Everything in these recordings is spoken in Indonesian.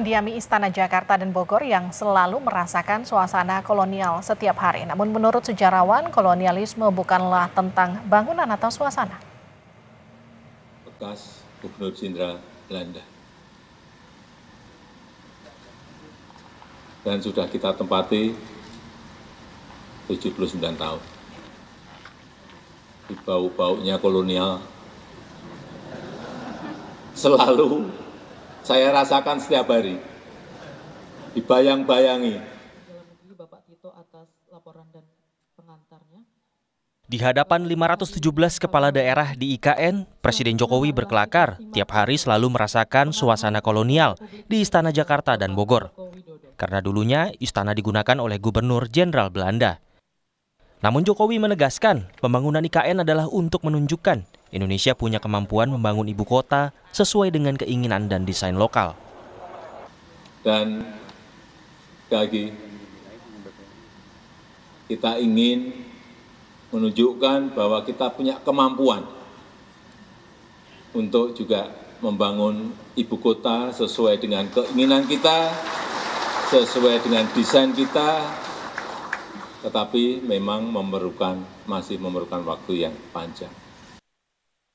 mendiami Istana Jakarta dan Bogor yang selalu merasakan suasana kolonial setiap hari. Namun menurut sejarawan, kolonialisme bukanlah tentang bangunan atau suasana. Bekas Gubernur Jenderal Belanda. Dan sudah kita tempati 79 tahun. Di bau-baunya kolonial selalu saya rasakan setiap hari. Dibayang-bayangi. Di hadapan 517 kepala daerah di IKN, Presiden Jokowi berkelakar tiap hari selalu merasakan suasana kolonial di Istana Jakarta dan Bogor. Karena dulunya istana digunakan oleh Gubernur Jenderal Belanda. Namun Jokowi menegaskan pembangunan IKN adalah untuk menunjukkan Indonesia punya kemampuan membangun ibu kota sesuai dengan keinginan dan desain lokal. Dan lagi, kita ingin menunjukkan bahwa kita punya kemampuan untuk juga membangun ibu kota sesuai dengan keinginan kita, sesuai dengan desain kita, tetapi memang memerlukan masih memerlukan waktu yang panjang.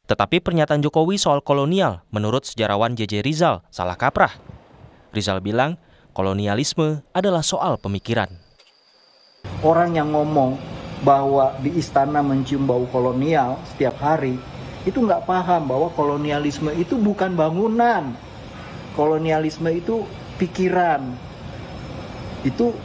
Tetapi pernyataan Jokowi soal kolonial menurut sejarawan JJ Rizal salah kaprah. Rizal bilang, kolonialisme adalah soal pemikiran. Orang yang ngomong bahwa di istana mencium bau kolonial setiap hari, itu nggak paham bahwa kolonialisme itu bukan bangunan. Kolonialisme itu pikiran. Itu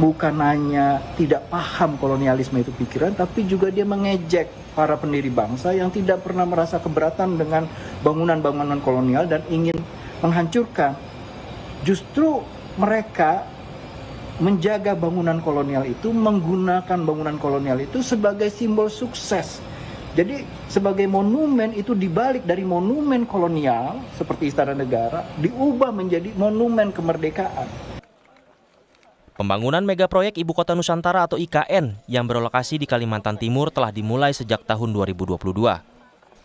bukan hanya tidak paham kolonialisme itu pikiran, tapi juga dia mengejek para pendiri bangsa yang tidak pernah merasa keberatan dengan bangunan-bangunan kolonial dan ingin menghancurkan. Justru mereka menjaga bangunan kolonial itu, menggunakan bangunan kolonial itu sebagai simbol sukses. Jadi sebagai monumen itu dibalik dari monumen kolonial seperti istana negara diubah menjadi monumen kemerdekaan. Pembangunan megaproyek Ibu Kota Nusantara atau IKN yang berlokasi di Kalimantan Timur telah dimulai sejak tahun 2022.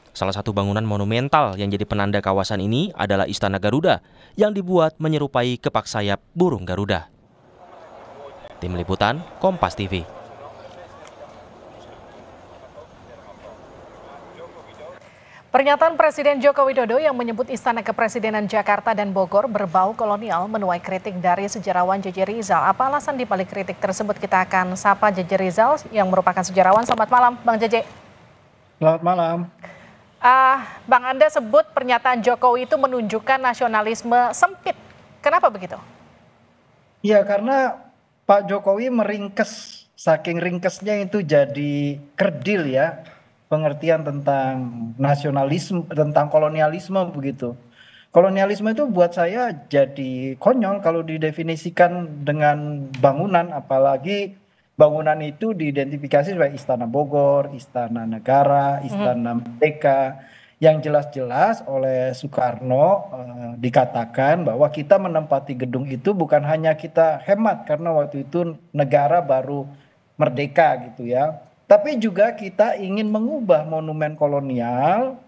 Salah satu bangunan monumental yang jadi penanda kawasan ini adalah Istana Garuda yang dibuat menyerupai kepak sayap burung Garuda. Tim Liputan, Kompas TV. Pernyataan Presiden Joko Widodo yang menyebut Istana Kepresidenan Jakarta dan Bogor berbau kolonial menuai kritik dari sejarawan JJ Rizal. Apa alasan di balik kritik tersebut? Kita akan sapa JJ Rizal yang merupakan sejarawan. Selamat malam, Bang JJ. Selamat malam. Uh, Bang Anda sebut pernyataan Jokowi itu menunjukkan nasionalisme sempit. Kenapa begitu? Ya karena Pak Jokowi meringkes, saking ringkesnya itu jadi kerdil ya pengertian tentang nasionalisme, tentang kolonialisme begitu. Kolonialisme itu buat saya jadi konyol kalau didefinisikan dengan bangunan, apalagi bangunan itu diidentifikasi sebagai Istana Bogor, Istana Negara, hmm. Istana Merdeka. Yang jelas-jelas oleh Soekarno e, dikatakan bahwa kita menempati gedung itu bukan hanya kita hemat karena waktu itu negara baru merdeka gitu ya tapi juga kita ingin mengubah monumen kolonial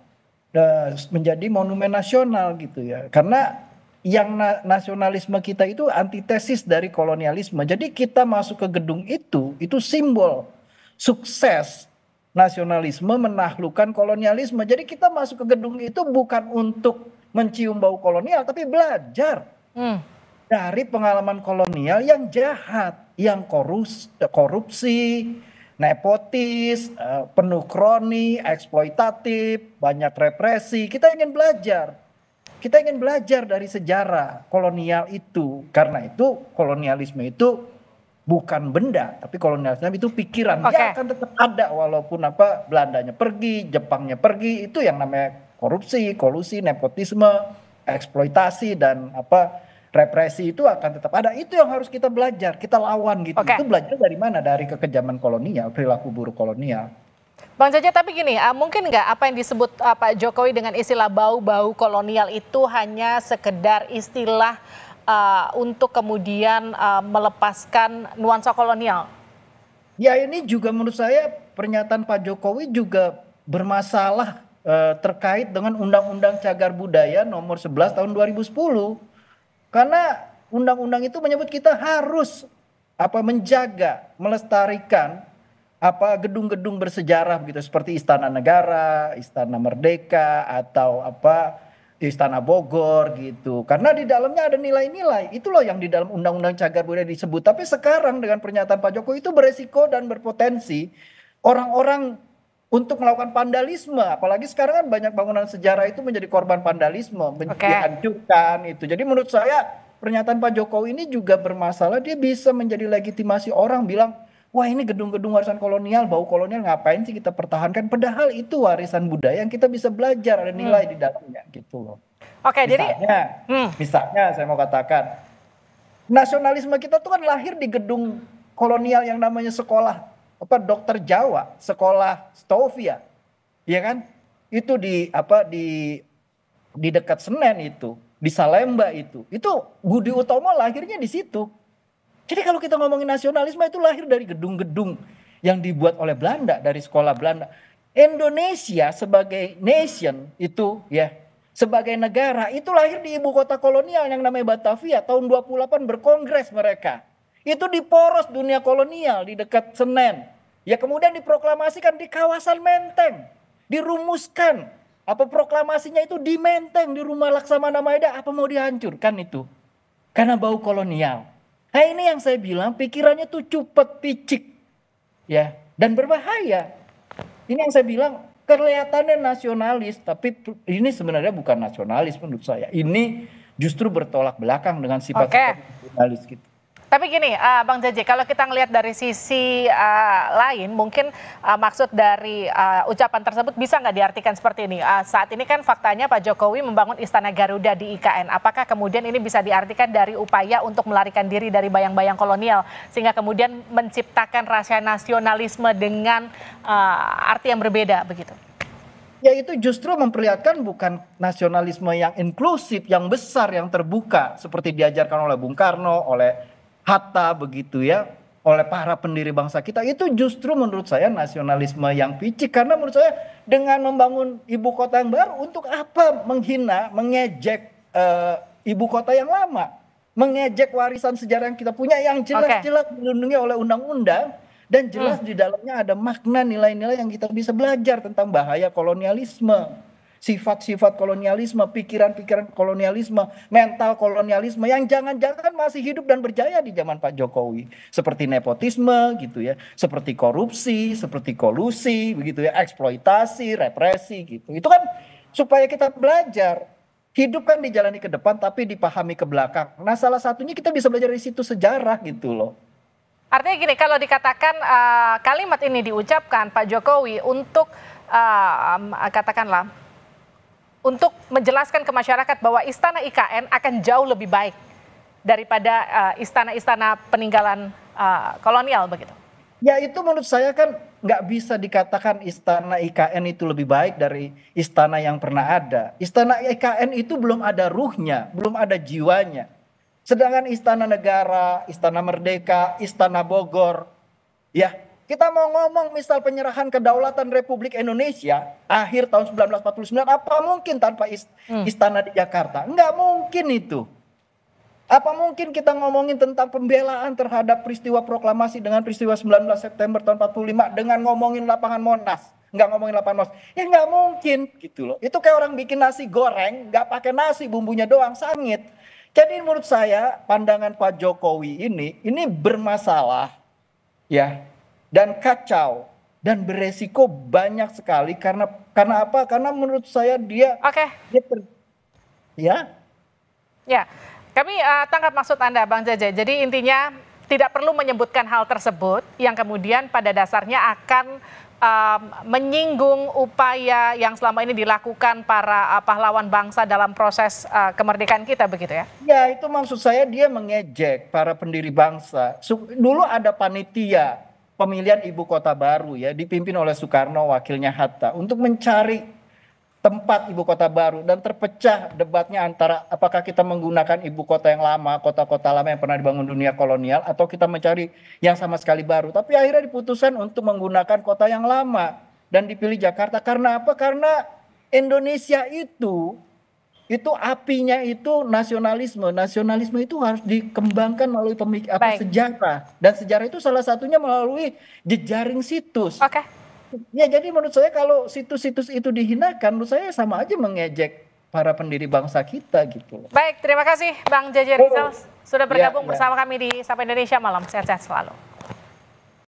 eh, menjadi monumen nasional gitu ya. Karena yang na nasionalisme kita itu antitesis dari kolonialisme. Jadi kita masuk ke gedung itu itu simbol sukses nasionalisme menaklukkan kolonialisme. Jadi kita masuk ke gedung itu bukan untuk mencium bau kolonial tapi belajar. Hmm. Dari pengalaman kolonial yang jahat, yang korus, korupsi, nepotis, eh, penuh kroni, eksploitatif, banyak represi. Kita ingin belajar. Kita ingin belajar dari sejarah kolonial itu. Karena itu kolonialisme itu bukan benda, tapi kolonialisme itu pikiran. Okay. Dia akan tetap ada walaupun apa Belandanya pergi, Jepangnya pergi, itu yang namanya korupsi, kolusi, nepotisme, eksploitasi dan apa represi itu akan tetap ada. Itu yang harus kita belajar, kita lawan gitu. Okay. Itu belajar dari mana? Dari kekejaman kolonial, perilaku buruk kolonial. Bang Jaja, tapi gini, uh, mungkin nggak apa yang disebut uh, Pak Jokowi dengan istilah bau-bau kolonial itu hanya sekedar istilah uh, untuk kemudian uh, melepaskan nuansa kolonial? Ya ini juga menurut saya pernyataan Pak Jokowi juga bermasalah uh, terkait dengan Undang-Undang Cagar Budaya nomor 11 tahun 2010 karena undang-undang itu menyebut kita harus apa menjaga, melestarikan apa gedung-gedung bersejarah begitu seperti Istana Negara, Istana Merdeka atau apa Istana Bogor gitu. Karena di dalamnya ada nilai-nilai. Itu loh yang di dalam Undang-Undang Cagar Budaya disebut. Tapi sekarang dengan pernyataan Pak Jokowi itu beresiko dan berpotensi orang-orang untuk melakukan vandalisme. Apalagi sekarang kan banyak bangunan sejarah itu menjadi korban vandalisme, okay. dihancurkan itu. Jadi menurut saya pernyataan Pak Jokowi ini juga bermasalah. Dia bisa menjadi legitimasi orang bilang, wah ini gedung-gedung warisan kolonial, bau kolonial ngapain sih kita pertahankan? Padahal itu warisan budaya yang kita bisa belajar ada hmm. nilai hmm. di dalamnya gitu loh. Oke, okay, misalnya, jadi hmm. misalnya saya mau katakan nasionalisme kita tuh kan lahir di gedung kolonial yang namanya sekolah apa dokter Jawa, sekolah Stovia, ya kan? Itu di apa di di dekat Senen itu, di Salemba itu. Itu Budi Utomo lahirnya di situ. Jadi kalau kita ngomongin nasionalisme itu lahir dari gedung-gedung yang dibuat oleh Belanda dari sekolah Belanda. Indonesia sebagai nation itu ya sebagai negara itu lahir di ibu kota kolonial yang namanya Batavia tahun 28 berkongres mereka itu di poros dunia kolonial di dekat Senen. Ya kemudian diproklamasikan di kawasan Menteng. Dirumuskan. Apa proklamasinya itu di Menteng, di rumah Laksamana Maeda. Apa mau dihancurkan itu? Karena bau kolonial. Nah ini yang saya bilang pikirannya tuh cupet picik. ya Dan berbahaya. Ini yang saya bilang kelihatannya nasionalis. Tapi ini sebenarnya bukan nasionalis menurut saya. Ini justru bertolak belakang dengan sifat okay. nasionalis gitu. Tapi gini, uh, Bang Jaji, kalau kita ngelihat dari sisi uh, lain, mungkin uh, maksud dari uh, ucapan tersebut bisa nggak diartikan seperti ini? Uh, saat ini kan faktanya Pak Jokowi membangun Istana Garuda di IKN. Apakah kemudian ini bisa diartikan dari upaya untuk melarikan diri dari bayang-bayang kolonial, sehingga kemudian menciptakan rasa nasionalisme dengan uh, arti yang berbeda begitu? ya itu justru memperlihatkan bukan nasionalisme yang inklusif, yang besar, yang terbuka seperti diajarkan oleh Bung Karno, oleh Hatta begitu ya oleh para pendiri bangsa kita itu justru menurut saya nasionalisme yang picik karena menurut saya dengan membangun ibu kota yang baru untuk apa menghina mengejek e, ibu kota yang lama mengejek warisan sejarah yang kita punya yang jelas-jelas okay. dilindungi oleh undang-undang dan jelas hmm. di dalamnya ada makna nilai-nilai yang kita bisa belajar tentang bahaya kolonialisme sifat-sifat kolonialisme, pikiran-pikiran kolonialisme, mental kolonialisme yang jangan-jangan masih hidup dan berjaya di zaman Pak Jokowi. Seperti nepotisme gitu ya, seperti korupsi, seperti kolusi begitu ya, eksploitasi, represi gitu. Itu kan supaya kita belajar hidup kan dijalani ke depan tapi dipahami ke belakang. Nah, salah satunya kita bisa belajar dari situ sejarah gitu loh. Artinya gini, kalau dikatakan uh, kalimat ini diucapkan Pak Jokowi untuk uh, um, katakanlah untuk menjelaskan ke masyarakat bahwa istana IKN akan jauh lebih baik daripada eh, istana-istana peninggalan uh, kolonial begitu. Ya itu menurut saya kan nggak bisa dikatakan istana IKN itu lebih baik dari istana yang pernah ada. Istana IKN itu belum ada ruhnya, belum ada jiwanya. Sedangkan istana negara, istana merdeka, istana Bogor, ya kita mau ngomong misal penyerahan kedaulatan Republik Indonesia akhir tahun 1949 apa mungkin tanpa hmm. istana di Jakarta? Enggak mungkin itu. Apa mungkin kita ngomongin tentang pembelaan terhadap peristiwa proklamasi dengan peristiwa 19 September tahun 45 dengan ngomongin lapangan Monas? Enggak ngomongin lapangan Monas. Ya nggak mungkin gitu loh. Itu kayak orang bikin nasi goreng enggak pakai nasi bumbunya doang sangit. Jadi menurut saya pandangan Pak Jokowi ini ini bermasalah ya dan kacau dan beresiko banyak sekali karena karena apa? Karena menurut saya dia Oke. Okay. Dia ya. Ya. Kami uh, tangkap maksud Anda Bang Jaja. Jadi intinya tidak perlu menyebutkan hal tersebut yang kemudian pada dasarnya akan um, menyinggung upaya yang selama ini dilakukan para uh, pahlawan bangsa dalam proses uh, kemerdekaan kita begitu ya? Ya itu maksud saya dia mengejek para pendiri bangsa. Dulu ada panitia pemilihan ibu kota baru ya dipimpin oleh Soekarno wakilnya Hatta untuk mencari tempat ibu kota baru dan terpecah debatnya antara apakah kita menggunakan ibu kota yang lama, kota-kota lama yang pernah dibangun dunia kolonial atau kita mencari yang sama sekali baru. Tapi akhirnya diputuskan untuk menggunakan kota yang lama dan dipilih Jakarta karena apa? Karena Indonesia itu itu apinya itu nasionalisme. Nasionalisme itu harus dikembangkan melalui pemik apa Baik. sejarah dan sejarah itu salah satunya melalui jejaring situs. Oke. Okay. Ya jadi menurut saya kalau situs-situs itu dihinakan menurut saya sama aja mengejek para pendiri bangsa kita gitu. Baik, terima kasih Bang Jaja Rizal oh. sudah bergabung ya, ya. bersama kami di Sapa Indonesia malam. Sehat-sehat selalu.